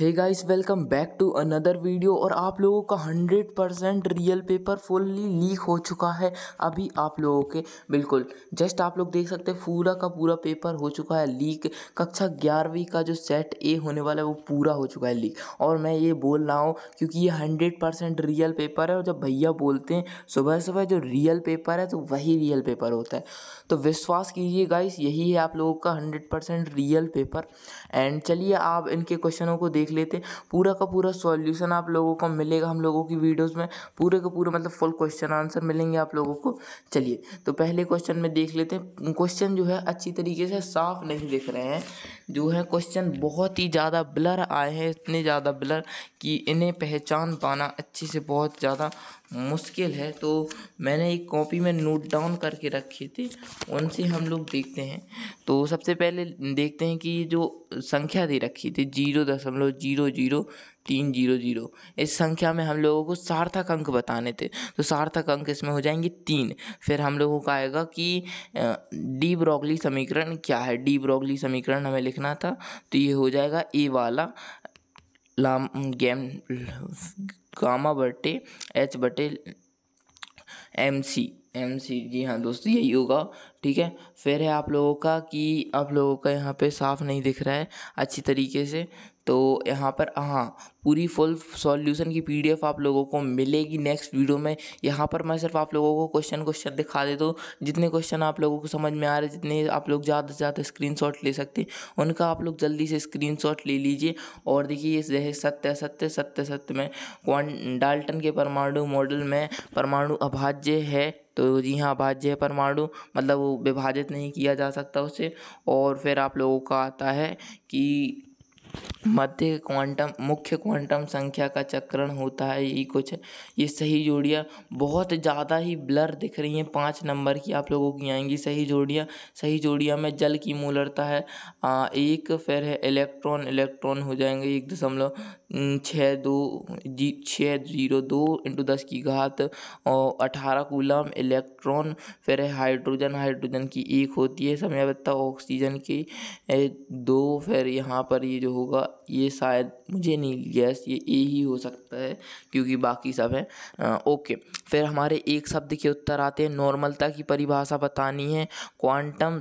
hey guys welcome back to another video और आप लोगों का 100 percent real paper fully leak हो चुका है अभी आप लोगों के बिल्कुल जस्ट आप लोग देख सकते हैं पूरा का पूरा पेपर हो चुका है लीक कक्षा ग्यारहवीं का जो सेट ए होने वाला है वो पूरा हो चुका है लीक और मैं ये बोल रहा हूँ क्योंकि ये हंड्रेड परसेंट रियल पेपर है और जब भैया बोलते हैं सुबह सुबह जो रियल पेपर है तो वही रियल पेपर होता है तो विश्वास कीजिए गाइस यही है आप लोगों का हंड्रेड रियल पेपर एंड चलिए आप इनके क्वेश्चनों को देख देख लेते पूरा का पूरा सॉल्यूशन आप लोगों को मिलेगा हम लोगों की वीडियोस में पूरे का पूरा मतलब फुल क्वेश्चन आंसर मिलेंगे आप लोगों को चलिए तो पहले क्वेश्चन में देख लेते हैं क्वेश्चन जो है अच्छी तरीके से साफ नहीं दिख रहे हैं जो है क्वेश्चन बहुत ही ज़्यादा ब्लर आए हैं इतने ज़्यादा ब्लर कि इन्हें पहचान पाना अच्छे से बहुत ज़्यादा मुश्किल है तो मैंने एक कॉपी में नोट डाउन करके रखे थे उनसे हम लोग देखते हैं तो सबसे पहले देखते हैं कि जो संख्या दे रखी थी जीरो दशमलव जीरो जीरो तीन जीरो जीरो इस संख्या में हम लोगों को सार्थक अंक बताने थे तो सार्थक अंक इसमें हो जाएंगे तीन फिर हम लोगों का आएगा कि डी ब्रॉगली समीकरण क्या है डी ब्रॉगली समीकरण हमें लिखना था तो ये हो जाएगा ए वाला लाम गेम गामा बटे एच बटे एम सी एम सी जी हाँ दोस्तों यही होगा ठीक है फिर है आप लोगों का कि आप लोगों का यहाँ पे साफ नहीं दिख रहा है अच्छी तरीके से तो यहाँ पर हाँ पूरी फुल सॉल्यूशन की पीडीएफ आप लोगों को मिलेगी नेक्स्ट वीडियो में यहाँ पर मैं सिर्फ आप लोगों को क्वेश्चन क्वेश्चन दिखा देता हूँ जितने क्वेश्चन आप लोगों को समझ में आ रहे जितने आप लोग ज़्यादा से ज़्यादा स्क्रीन ले सकते हैं उनका आप लोग जल्दी से स्क्रीन ले लीजिए और देखिए जैसे सत्य सत्य सत्य सत्य में क्वान डाल्टन के परमाणु मॉडल में परमाणु अभाज्य है तो जी हाँ अभाज्य है परमाणु मतलब वो विभाजित नहीं किया जा सकता उसे और फिर आप लोगों का आता है कि मध्य क्वांटम मुख्य क्वांटम संख्या का चक्रण होता है यही कुछ ये सही जोड़ियाँ बहुत ज़्यादा ही ब्लर दिख रही हैं पाँच नंबर की आप लोगों की आएंगी सही जोड़ियाँ सही जोड़ियाँ में जल की मूलरता है एक फिर है इलेक्ट्रॉन इलेक्ट्रॉन हो जाएंगे एक दशमलव छः दो जी छः जीरो दो इंटू दस की घात और अठारह कूलम इलेक्ट्रॉन फिर है हाइड्रोजन हाइड्रोजन की एक होती है समयावत्ता ऑक्सीजन की दो फिर यहाँ पर ये जो होगा ये शायद मुझे नहीं गैस ये ए ही हो सकता है क्योंकि बाकी सब है आ, ओके फिर हमारे एक शब्द के उत्तर आते हैं नॉर्मलता की परिभाषा बतानी है क्वांटम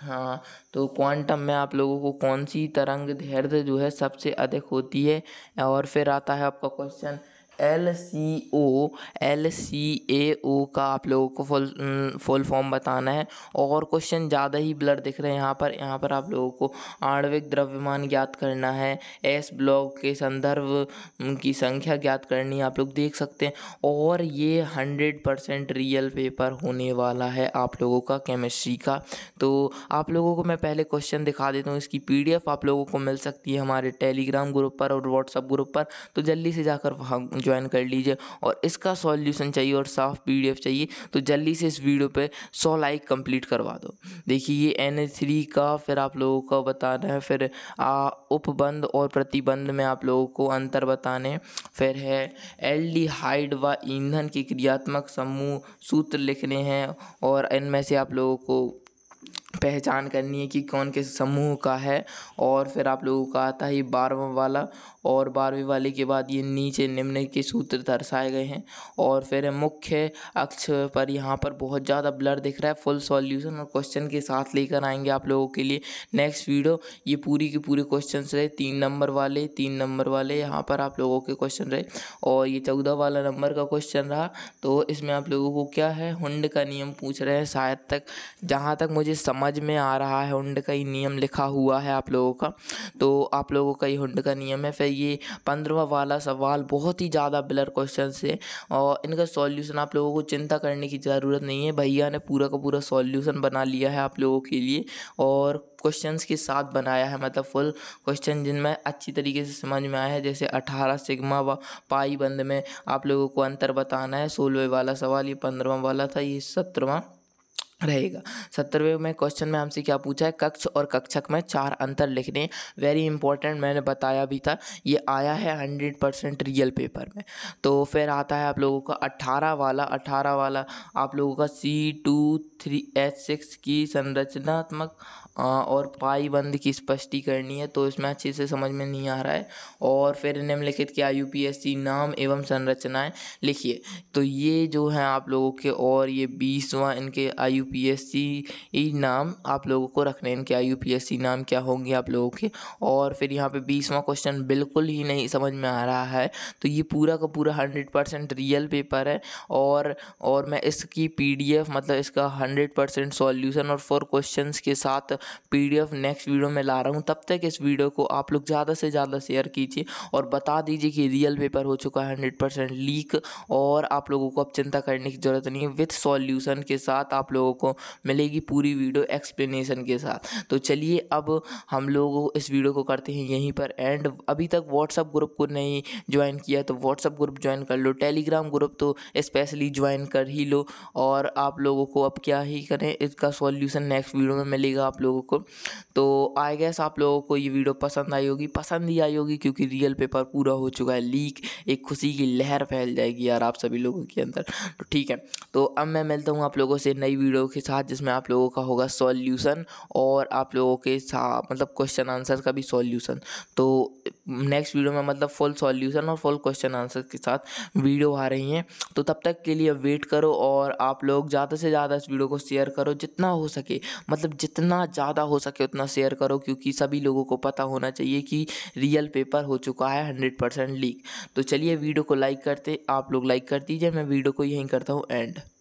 हाँ तो क्वांटम में आप लोगों को कौन सी तरंग धैर्य जो है सबसे अधिक होती है और फिर आता है आपका question L C O L C A O का आप लोगों को फुल फुल फॉर्म बताना है और क्वेश्चन ज़्यादा ही ब्लड दिख रहे हैं यहाँ पर यहाँ पर आप लोगों को आणविक द्रव्यमान ज्ञात करना है एस ब्लॉक के संदर्भ की संख्या ज्ञात करनी है आप लोग देख सकते हैं और ये हंड्रेड परसेंट रियल पेपर होने वाला है आप लोगों का केमिस्ट्री का तो आप लोगों को मैं पहले क्वेश्चन दिखा देता हूँ इसकी पी आप लोगों को मिल सकती है हमारे टेलीग्राम ग्रुप पर और व्हाट्सअप ग्रुप पर तो जल्दी से जाकर वहाँ ज्वाइन कर लीजिए और इसका सॉल्यूशन चाहिए और साफ पी चाहिए तो जल्दी से इस वीडियो पर सौ लाइक कंप्लीट करवा दो देखिए ये एन थ्री का फिर आप लोगों को बताना है फिर आ, उपबंध और प्रतिबंध में आप लोगों को अंतर बताने फिर है हाइड व ईंधन के क्रियात्मक समूह सूत्र लिखने हैं और इनमें से आप लोगों को पहचान करनी है कि कौन किस समूह का है और फिर आप लोगों का आता है बारहवा वाला और बारहवीं वाले के बाद ये नीचे निम्न के सूत्र दर्शाए गए हैं और फिर मुख्य अक्ष पर यहाँ पर बहुत ज़्यादा ब्लर दिख रहा है फुल सॉल्यूशन और क्वेश्चन के साथ लेकर आएंगे आप लोगों के लिए नेक्स्ट वीडियो ये पूरी के पूरी क्वेश्चन रहे तीन नंबर वाले तीन नंबर वाले यहाँ पर आप लोगों के क्वेश्चन रहे और ये चौदह वाला नंबर का क्वेश्चन रहा तो इसमें आप लोगों को क्या है हुंड का नियम पूछ रहे हैं शायद तक जहाँ तक मुझे समझ समझ में आ रहा है हुंड का ही नियम लिखा हुआ है आप लोगों का तो आप लोगों का ही हुंड का नियम है फिर ये पंद्रवा वाला सवाल बहुत ही ज़्यादा ब्लर क्वेश्चन है और इनका सॉल्यूशन आप लोगों को चिंता करने की ज़रूरत नहीं है भैया ने पूरा का पूरा सॉल्यूशन बना लिया है आप लोगों के लिए और क्वेश्चंस के साथ बनाया है मतलब फुल क्वेश्चन जिनमें अच्छी तरीके से समझ में आया है जैसे अठारह सिग्मा व पाई बंद में आप लोगों को अंतर बताना है सोलहवें वाला सवाल ये पंद्रवा वाला था ये सत्रहवा रहेगा सत्तरवें में क्वेश्चन में हमसे क्या पूछा है कक्ष और कक्षक में चार अंतर लिखने वेरी इंपॉर्टेंट मैंने बताया भी था ये आया है हंड्रेड परसेंट रियल पेपर में तो फिर आता है आप लोगों का अट्ठारह वाला अट्ठारह वाला आप लोगों का C two three H six की संरचनात्मक और पाईबंद की स्पष्टी करनी है तो इसमें अच्छे से समझ में नहीं आ रहा है और फिर निम्नलिखित क्या यू नाम एवं संरचनाएं लिखिए तो ये जो हैं आप लोगों के और ये बीसवा इनके आई यू नाम आप लोगों को रखने इनके आई नाम क्या होंगे आप लोगों के और फिर यहाँ पे बीसवा क्वेश्चन बिल्कुल ही नहीं समझ में आ रहा है तो ये पूरा का पूरा हंड्रेड परसेंट रियल पेपर है और और मैं इसकी एफ मतलब इसका हंड्रेड परसेंट सॉल्यूशन और फोर क्वेश्चन के साथ पीडीएफ नेक्स्ट वीडियो में ला रहा हूँ तब तक इस वीडियो को आप लोग ज़्यादा से ज़्यादा शेयर कीजिए और बता दीजिए कि रियल पेपर हो चुका है हंड्रेड परसेंट लीक और आप लोगों को अब चिंता करने की ज़रूरत नहीं है विथ सॉल्यूशन के साथ आप लोगों को मिलेगी पूरी वीडियो एक्सप्लेनेशन के साथ तो चलिए अब हम लोग इस वीडियो को करते हैं यहीं पर एंड अभी तक व्हाट्सअप ग्रुप को नहीं ज्वाइन किया तो व्हाट्सअप ग्रुप ज्वाइन कर लो टेलीग्राम ग्रुप तो स्पेशली ज्वाइन कर ही लो और आप लोगों को अब क्या ही करें इसका सॉल्यूशन नेक्स्ट वीडियो में मिलेगा आप लोगों लोगों को तो आई गैस आप लोगों को ये वीडियो पसंद आई होगी पसंद ही आई होगी क्योंकि रियल पेपर पूरा हो चुका है लीक एक खुशी की लहर फैल जाएगी यार आप सभी लोगों के अंदर तो ठीक है तो अब मैं मिलता हूँ आप लोगों से नई वीडियो के साथ जिसमें आप लोगों का होगा सॉल्यूशन और आप लोगों के साथ मतलब क्वेश्चन आंसर का भी सॉल्यूशन तो नेक्स्ट वीडियो में मतलब फुल सॉल्यूशन और फुल क्वेश्चन आंसर के साथ वीडियो आ रही हैं तो तब तक के लिए वेट करो और आप लोग ज़्यादा से ज़्यादा इस वीडियो को शेयर करो जितना हो सके मतलब जितना ज़्यादा हो सके उतना शेयर करो क्योंकि सभी लोगों को पता होना चाहिए कि रियल पेपर हो चुका है हंड्रेड परसेंट लीक तो चलिए वीडियो को लाइक करते आप लोग लाइक कर दीजिए मैं वीडियो को यहीं करता हूँ एंड